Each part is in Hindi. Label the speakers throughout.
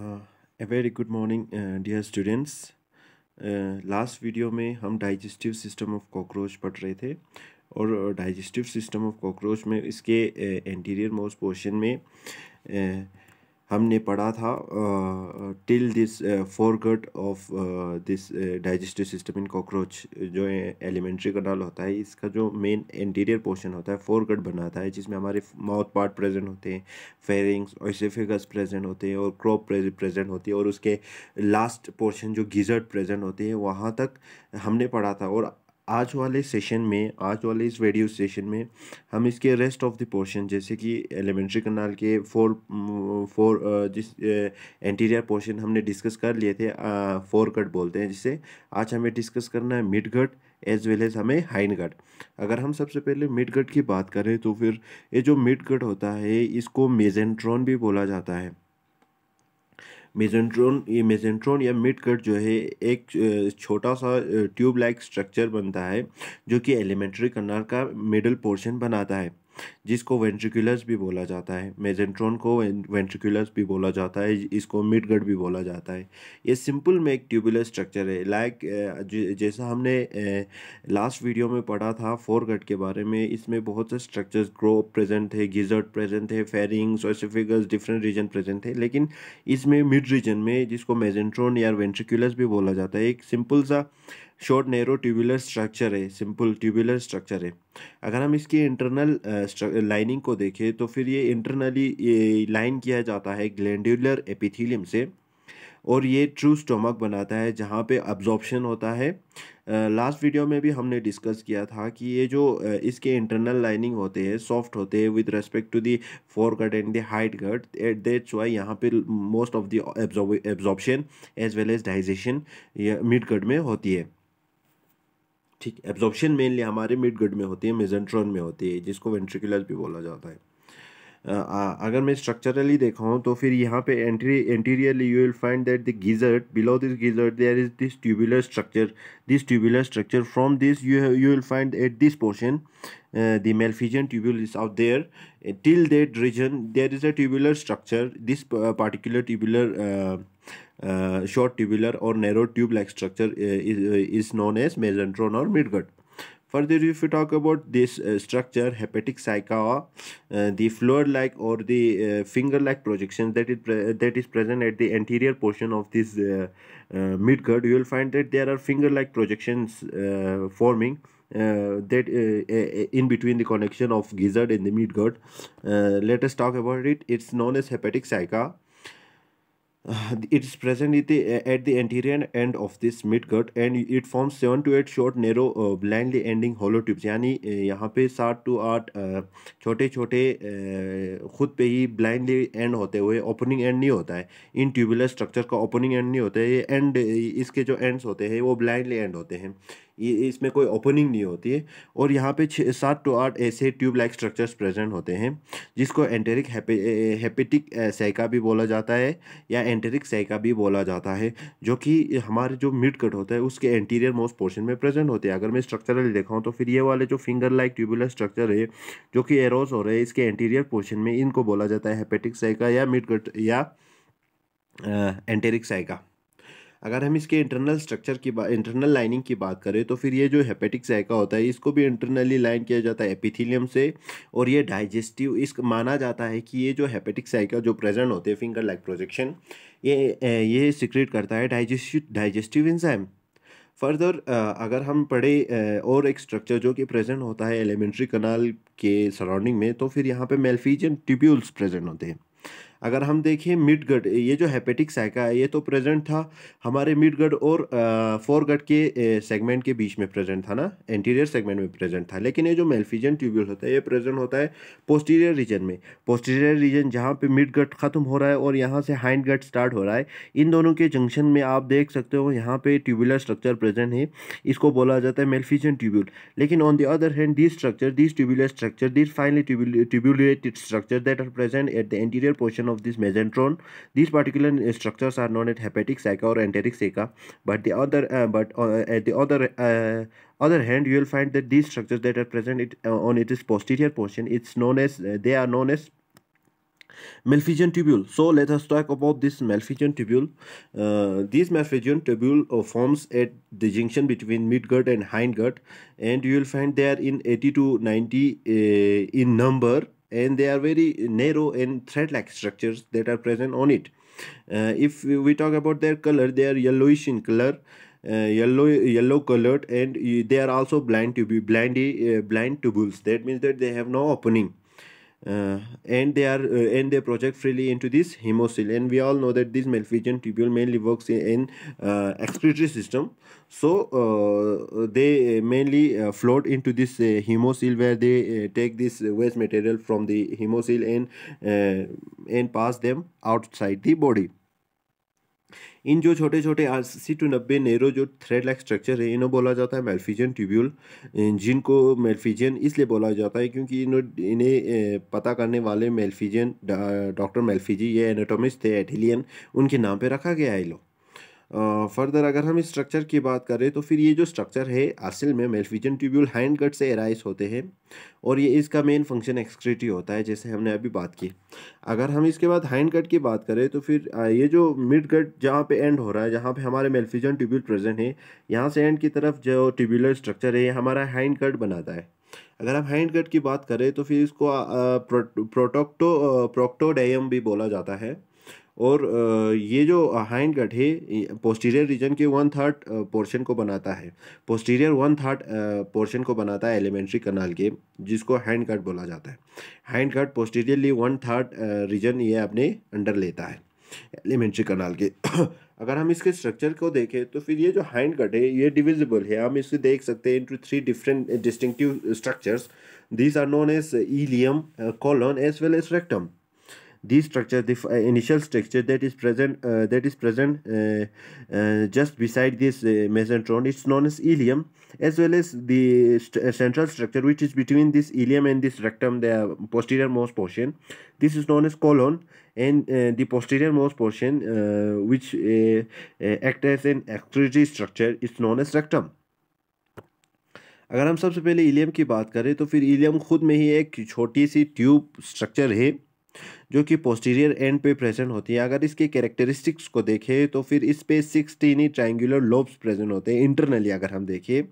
Speaker 1: अ very good morning dear students last video में हम डाइजेस्टिव सिस्टम ऑफ कॉकरोच पढ़ रहे थे और डाइजेस्टिव सिस्टम ऑफ कॉकरोच में इसके एंटीरियर मोस्ट पोर्शन में uh, हमने पढ़ा था till this foregut of this digestive system in cockroach जो एलिमेंट्री कनाल होता है इसका जो मेन इंटीरियर पोर्शन होता है फोरगट बनाता है जिसमें हमारे माउथ पार्ट प्रेजेंट होते हैं फेरिंग्स ओसिफिगस प्रेजेंट होते हैं और क्रॉप प्रेजेंट होती है और उसके लास्ट पोर्शन जो गिजर्ट प्रेजेंट होते हैं वहाँ तक हमने पढ़ा था और आज वाले सेशन में आज वाले इस वीडियो सेशन में हम इसके रेस्ट ऑफ द पोर्शन जैसे कि एलिमेंट्री कनाल के फोर फोर mm, जिस एंटीरियर पोर्शन हमने डिस्कस कर लिए थे फोर कट बोलते हैं जिसे आज हमें डिस्कस करना है midgut as well as हमें हाइन गट अगर हम सबसे पहले मिड गट की बात करें तो फिर ये जो मिड गट होता है इसको मेजेंट्रॉन भी बोला जाता है मेजेंट्रोन ये मेजेंट्रोन या मिड कट जो है एक छोटा सा ट्यूब लाइक स्ट्रक्चर बनता है जो कि एलिमेंट्री कनाल का मिडल पोर्शन बनाता है जिसको वेंट्रिकुलर्स भी बोला जाता है मेजेंट्रॉन को वेंट्रिकुलर्स भी बोला जाता है इसको मिडगट भी बोला जाता है ये सिंपल में एक ट्यूबुलर स्ट्रक्चर है लाइक जैसा हमने लास्ट वीडियो में पढ़ा था फोर के बारे में इसमें बहुत से स्ट्रक्चर्स ग्रोप प्रेजेंट थे गिजर्ट प्रेजेंट थे फेरिंग्स सोसिफिकल्स डिफरेंट रीजन प्रेजेंट थे लेकिन इसमें मिड रीजन में जिसको मेजेंट्रॉन या वेंट्रिकुलर्स भी बोला जाता है एक सिंपल सा शॉर्ट नैरो ट्यूबुलर स्ट्रक्चर है सिंपल ट्यूबुलर स्ट्रक्चर है अगर हम इसकी इंटरनल लाइनिंग uh, uh, को देखें तो फिर ये इंटरनली लाइन किया जाता है ग्लैंडुलर एपिथीलियम से और ये ट्रू स्टोमक बनाता है जहाँ पे अब्जॉर्प्शन होता है लास्ट वीडियो में भी हमने डिस्कस किया था कि ये जो इसके इंटरनल लाइनिंग होते हैं सॉफ्ट होते हैं with respect to the foregut and the hindgut at that's why यहाँ पे most of the absorption as well as digestion midgut में होती है ठीक एब्जॉर्प्शन मेनली हमारे मिड गड में होती है मेजेंट्रॉन में होती है जिसको वेंट्रिकुलर भी बोला जाता है अगर मैं स्ट्रक्चरली देखा हूँ तो फिर यहाँ पे interiorly you will find that the gizzard below this gizzard there is this tubular structure this tubular structure from this you you will find at this portion the Malpighian tubule is out there till that region there is a tubular structure this particular tubular short tubular और narrow tube like structure is known as mesenteron और midgut further if we talk about this uh, structure hepatic cyca uh, the floor like or the uh, finger like projection that is that is present at the anterior portion of this uh, uh, midgut you will find that there are finger like projections uh, forming that in between the connection of gizzard and the midgut let us talk about it it's known as hepatic cyca it it is present at the, at the anterior end of this midgut and it seven to eight short narrow blindly ending hollow tubes यानी uh, यहाँ पे सात टू आठ uh, छोटे छोटे uh, खुद पे ही ब्लाइंडली एंड होते हुए ओपनिंग एंड नहीं होता है इन ट्यूबुलर स्ट्रक्चर का ओपनिंग एंड नहीं होता है ये एंड इसके जो एंड्स होते हैं वो ब्लाइंडली एंड होते हैं इसमें कोई ओपनिंग नहीं होती है और यहाँ पे छः सात टू आठ ऐसे ट्यूब लाइक स्ट्रक्चर्स प्रेजेंट होते हैं जिसको एंटेरिक हेपेटिक सैका भी बोला जाता है या एंटेरिक सैका भी बोला जाता है जो कि हमारे जो मिड कट होता है उसके एंटीरियर मोस्ट पोर्शन में प्रेजेंट होते हैं अगर मैं स्ट्रक्चरल देखाऊँ तो फिर ये वाले जो फिंगर लाइक ट्यूबुलर स्ट्रक्चर है जो कि एरोस हो रहे हैं इसके एंटीरियर पोर्शन में इनको बोला जाता है हेपेटिक सैका या मिड कट या एंटेरिक सैका अगर हम इसके इंटरनल स्ट्रक्चर की बात इंटरनल लाइनिंग की बात करें तो फिर ये जो हेपेटिक जायका होता है इसको भी इंटरनली लाइन किया जाता है एपिथीलियम से और ये डाइजेस्टिव इस माना जाता है कि ये जो हेपेटिक जायका जो प्रेजेंट होते हैं फिंगर लाइक प्रोजेक्शन ये ये सिक्रेट करता है डाइजेस्टिव डाइजेस्टिव इंजाइम फर्दर अगर हम पढ़े और एक स्ट्रक्चर जो कि प्रेजेंट होता है एलिमेंट्री कनाल के सराउंडिंग में तो फिर यहाँ पे मेल्फीजियन ट्यूब्यूल्स प्रेजेंट होते हैं अगर हम देखें मिड गट ये जो हैपेटिक साइका है ये तो प्रेजेंट था हमारे मिड गट और फोर गट के सेगमेंट के बीच में प्रेजेंट था ना एंटीरियर सेगमेंट में प्रेजेंट था लेकिन ये जो मेल्फिजन ट्यूब्यूल होता है ये प्रेजेंट होता है पोस्टीरियर रीजन में पोस्टीरियर रीजन जहाँ पे मिड गट ख़त्म हो रहा है और यहाँ से हाइंड गट स्टार्ट हो रहा है इन दोनों के जंक्शन में आप देख सकते हो यहाँ पे ट्यूबुलर स्ट्रक्चर प्रेजेंट है इसको बोला जाता है मेल्फिजन ट्यूब्यूल लेकिन on the other hand this structure this tubular structure this finally tubulated structure that are present at the anterior portion of this mesentron. These particular uh, structures are known as hepatic sac or enteric sac. But the other, uh, but uh, at uh, the other uh, other hand, you will find that these structures that are present it, on its posterior portion, it's known as they are known as malphigian tubule so let us talk about this malphigian tubule uh, this malphigian tubule uh, forms at the junction between midgut and hindgut and you will find they are in 80 to 90 uh, in number and they are very narrow and thread-like structures that are present on it. Uh, if we talk about their color, they are yellowish in color, uh, yellow yellow colored, and uh, they are also blind to be blindy uh, blind tubules. That means that they have no opening uh, and they are uh, and they project freely into this hemocele and we all know that this malphizian tubule mainly works in uh, excretory system so uh, they mainly uh, float into this uh, hemocele where they uh, take this waste material from the hemocele and uh, and pass them outside the body इन जो छोटे छोटे अस्सी टू नब्बे नेरो जो थ्रेड लाइक स्ट्रक्चर है इन्हें बोला जाता है मेल्फिजियन ट्यूब्यूल जिनको मेल्फिजियन इसलिए बोला जाता है क्योंकि इन्हें पता करने वाले मेल्फिजियन डॉक्टर मेल्फिजी ये एनाटोमिस्ट थे एटिलियन उनके नाम पर रखा गया है लोग फर्दर अगर हम स्ट्रक्चर की बात करें तो फिर ये जो स्ट्रक्चर है असल में मेलफिजन ट्यूब्यूल हैंड कट से एराइज होते हैं और ये इसका मेन फंक्शन एक्सक्रेटी होता है जैसे हमने अभी बात की अगर हम इसके बाद हैंड कट की बात करें तो फिर ये जो मिड कट जहाँ पे एंड हो रहा है जहाँ पे हमारे मेलफिजन ट्यूब्यूल प्रेजेंट है यहाँ से एंड की तरफ जो ट्यूब्यूलर स्ट्रक्चर है हमारा हैंड कट बनाता है अगर हम हैंड कट की बात करें तो फिर इसको प्रोटोक्टो प्रोक्टोडायम भी बोला जाता है और ये जो हाइंड गट है पोस्टीरियर रीजन के वन थर्ड पोर्शन को बनाता है पोस्टीरियर वन थर्ड पोर्शन को बनाता है एलिमेंट्री कनाल के जिसको हैंड गट बोला जाता है hindgut posteriorly one third region ये अपने अंडर लेता है एलिमेंट्री कनाल के अगर हम इसके स्ट्रक्चर को देखें तो फिर ये जो हैंड कट है ये डिविजिबल है हम इसे देख सकते हैं into three different distinctive structures these are known as ileum colon as well as rectum these structures the initial structure that is present uh, that is present uh, uh, just beside this uh, mesentron it's known as ilium as well as the st uh, central structure which is between this ilium and this rectum the posterior most portion this is known as colon and uh, the posterior most portion uh, which uh, uh, act as an extrusory structure is known as rectum अगर हम सबसे पहले इलियम की बात करें तो फिर इलियम खुद में ही एक छोटी सी ट्यूब स्ट्रक्चर है जो कि पोस्टीरियर एंड पे प्रेजेंट होती है अगर इसके कैरेक्टरिस्टिक्स को देखें तो फिर इस पर six tiny triangular lobes present होते हैं इंटरनली अगर हम देखें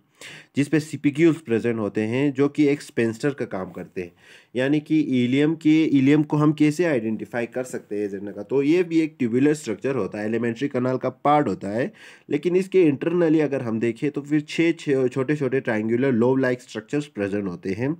Speaker 1: जिस पे सीपीक्यूज प्रेजेंट होते हैं जो कि एक स्पेंसर का काम करते हैं यानी कि ईलियम के ईलियम को हम कैसे आइडेंटिफाई कर सकते हैं जरना का तो ये भी एक ट्यूबुलर स्ट्रक्चर होता है एलिमेंट्री कनाल का पार्ट होता है लेकिन इसके इंटरनली अगर हम देखें तो फिर छः छः छोटे छोटे triangular lobe like structures present होते हैं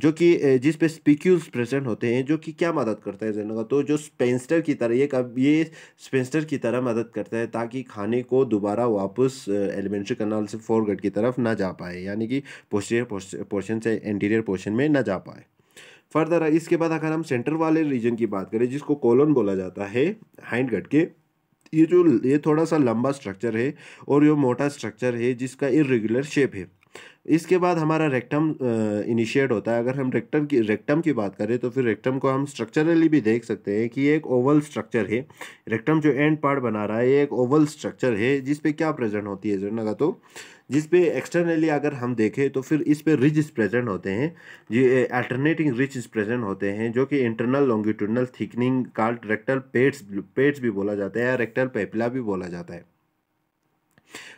Speaker 1: जो कि जिस पे स्पिक्यूल्स प्रेजेंट होते हैं जो कि क्या मदद करता है जरना का तो जो स्पेंस्टर की तरह ये कब ये स्पेंस्टर की तरह मदद करता है ताकि खाने को दोबारा वापस एलिमेंट्री कनाल से फोरगट की तरफ ना जा पाए यानी कि पोस्टीरियर पोर्शन से एंटीरियर पोर्शन में ना जा पाए फर्दर इसके बाद अगर हम सेंटर वाले रीजन की बात करें जिसको कोलन बोला जाता है हाइंड गट के ये जो ये थोड़ा सा लंबा स्ट्रक्चर है और ये मोटा स्ट्रक्चर है जिसका इरेगुलर शेप है इसके बाद हमारा रेक्टम इनिशिएट होता है अगर हम रेक्टम की रेक्टम की बात करें तो फिर रेक्टम को हम स्ट्रक्चरली भी देख सकते हैं कि एक ओवल स्ट्रक्चर है रेक्टम जो एंड पार्ट बना रहा है ये एक ओवल स्ट्रक्चर है जिसपे क्या प्रेजेंट होती है जरनगा तो जिस पे एक्सटर्नली अगर हम देखें तो फिर इस पे रिज प्रेजेंट होते हैं ये अल्टरनेटिंग रिज प्रेजेंट होते हैं जो कि internal longitudinal thickening called rectal pads pads भी बोला जाता है या रेक्टल पेपिला भी बोला जाता है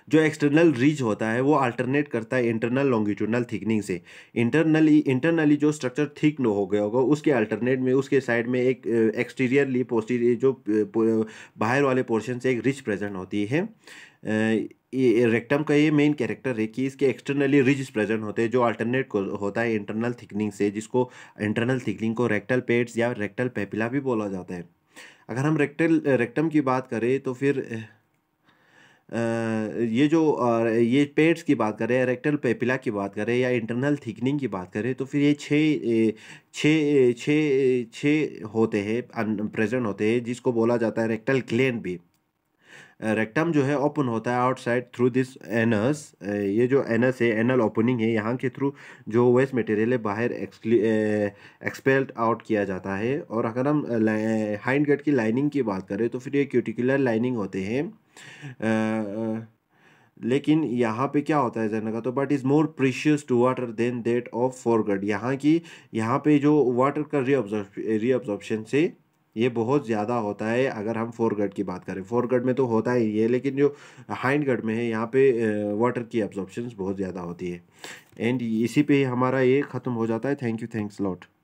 Speaker 1: जो एक्सटर्नल रिज होता है वो अल्टरनेट करता है इंटरनल लॉन्गिट्यूडनल थिकनिंग से इंटरनली इंटरनली जो स्ट्रक्चर थिक हो गया होगा उसके अल्टरनेट में उसके साइड में एक एक्सटीरियरली पोस्टीरियर जो बाहर वाले पोर्शन से एक रिच प्रेजेंट होती है रेक्टम का ये मेन कैरेक्टर है कि इसके एक्सटर्नली रिज प्रेजेंट होते हैं जो अल्टरनेट होता है इंटरनल थिकनिंग से जिसको इंटरनल थिकनिंग को रेक्टल पेट्स या रेक्टल पेपिला भी बोला जाता है अगर हम रेक्टल तो रेक्टम की बात करें तो फिर ये जो ये पेट्स की बात करें रेक्टल पेपिला की बात करें या इंटरनल थिकनिंग की बात करें तो फिर ये छः छः छः छः होते हैं प्रेजेंट होते हैं जिसको बोला जाता है रेक्टल ग्लैंड भी रेक्टम जो है ओपन होता है आउटसाइड थ्रू दिस एनस ये जो एनस है एनल ओपनिंग है यहाँ के थ्रू जो वेस्ट मटेरियल है बाहर एक्सपेल्ड आउट किया जाता है और अगर हम हाइंड गट की लाइनिंग की बात करें तो फिर ये क्यूटिकुलर लाइनिंग होते हैं लेकिन यहाँ पे क्या होता है जरना का तो but is more precious to water than that of foregut यहाँ की यहाँ पे जो वाटर का रीअब्जॉर्ब रीअब्जॉर्प्शन से ये बहुत ज़्यादा होता है अगर हम फोरगढ़ की बात करें फोरगढ़ में तो होता ही है लेकिन जो हाइंडगढ़ में है यहाँ पे वाटर की एब्जॉर्प्शन बहुत ज़्यादा होती है एंड इसी पे हमारा ये ख़त्म हो जाता है थैंक यू थैंक्स लॉट